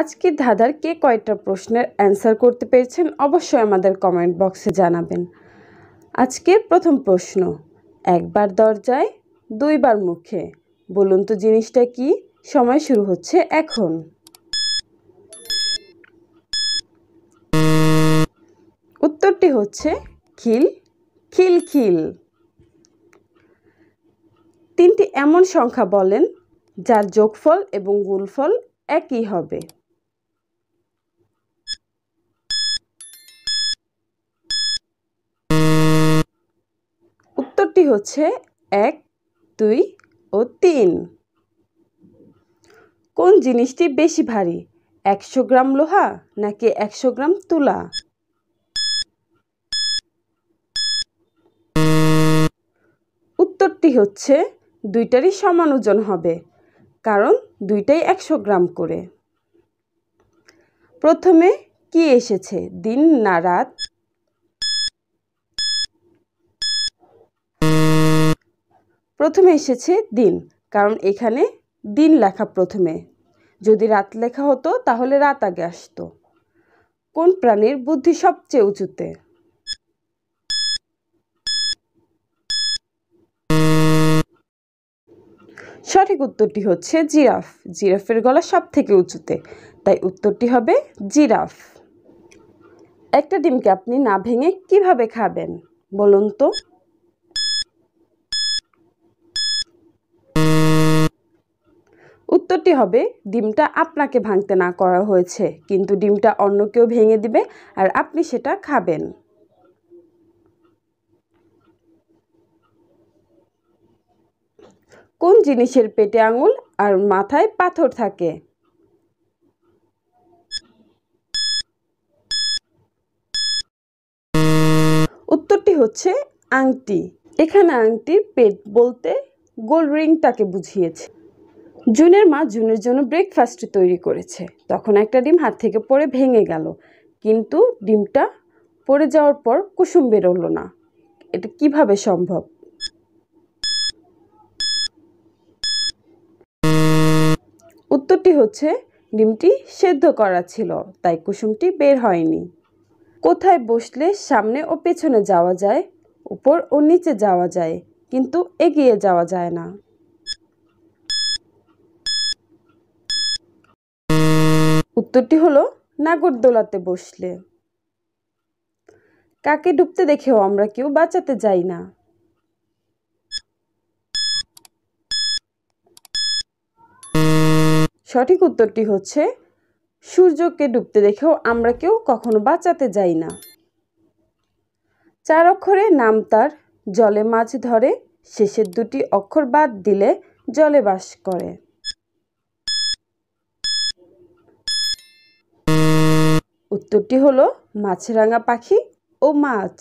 আজকে ধাঁধার কে কয়টা প্রশ্নের অ্যান্সার করতে পেরেছেন অবশ্যই আমাদের কমেন্ট বক্সে জানাবেন আজকের প্রথম প্রশ্ন একবার দরজায় দুইবার মুখে বলুন তো জিনিসটা কি সময় শুরু হচ্ছে এখন উত্তরটি হচ্ছে খিল খিল খিল তিনটি এমন সংখ্যা বলেন যার যোগফল এবং গুলফল একই হবে উত্তরটি হচ্ছে এক দুই ও তিন কোন জিনিসটি বেশি ভারী একশো গ্রাম লোহা নাকি একশো গ্রাম তুলা উত্তরটি হচ্ছে দুইটারই সমান ওজন হবে কারণ দুইটাই একশো গ্রাম করে প্রথমে কি এসেছে দিন না রাত প্রথমে এসেছে দিন কারণ এখানে দিন লেখা প্রথমে যদি রাত লেখা হতো তাহলে রাত আগে আসতো কোন প্রাণীর বুদ্ধি সবচেয়ে উঁচুতে সঠিক উত্তরটি হচ্ছে জিরাফ জিরাফের গলা সব থেকে উঁচুতে তাই উত্তরটি হবে জিরাফ একটা ডিমকে আপনি না ভেঙে কিভাবে খাবেন বলুন তো উত্তরটি হবে ডিমটা আপনাকে ভাঙতে না করা হয়েছে কিন্তু ডিমটা অন্য কেউ ভেঙে দিবে আর আপনি সেটা খাবেন কোন জিনিসের পেটে আঙুল আর মাথায় পাথর থাকে উত্তরটি হচ্ছে আংটি এখানে আংটির পেট বলতে গোল রিংটাকে বুঝিয়েছে জুনের মা জুনের জন্য ব্রেকফাস্ট তৈরি করেছে তখন একটা ডিম হাত থেকে পড়ে ভেঙে গেল কিন্তু ডিমটা পড়ে যাওয়ার পর কুসুম বেরোলো না এটা কিভাবে সম্ভব উত্তরটি হচ্ছে ডিমটি সেদ্ধ করা ছিল তাই কুসুমটি বের হয়নি কোথায় বসলে সামনে ও পেছনে যাওয়া যায় উপর ও নিচে যাওয়া যায় কিন্তু এগিয়ে যাওয়া যায় না উত্তরটি হলো নাগরদোলাতে বসলে কাকে ডুবতে দেখেও আমরা কেউ বাঁচাতে যাই না সঠিক উত্তরটি হচ্ছে সূর্যকে ডুবতে দেখেও আমরা কেউ কখনো বাঁচাতে যাই না চার অক্ষরে নাম তার জলে মাছ ধরে শেষের দুটি অক্ষর বাদ দিলে জলে বাস করে উত্তরটি হলো মাছরাঙা পাখি ও মাছ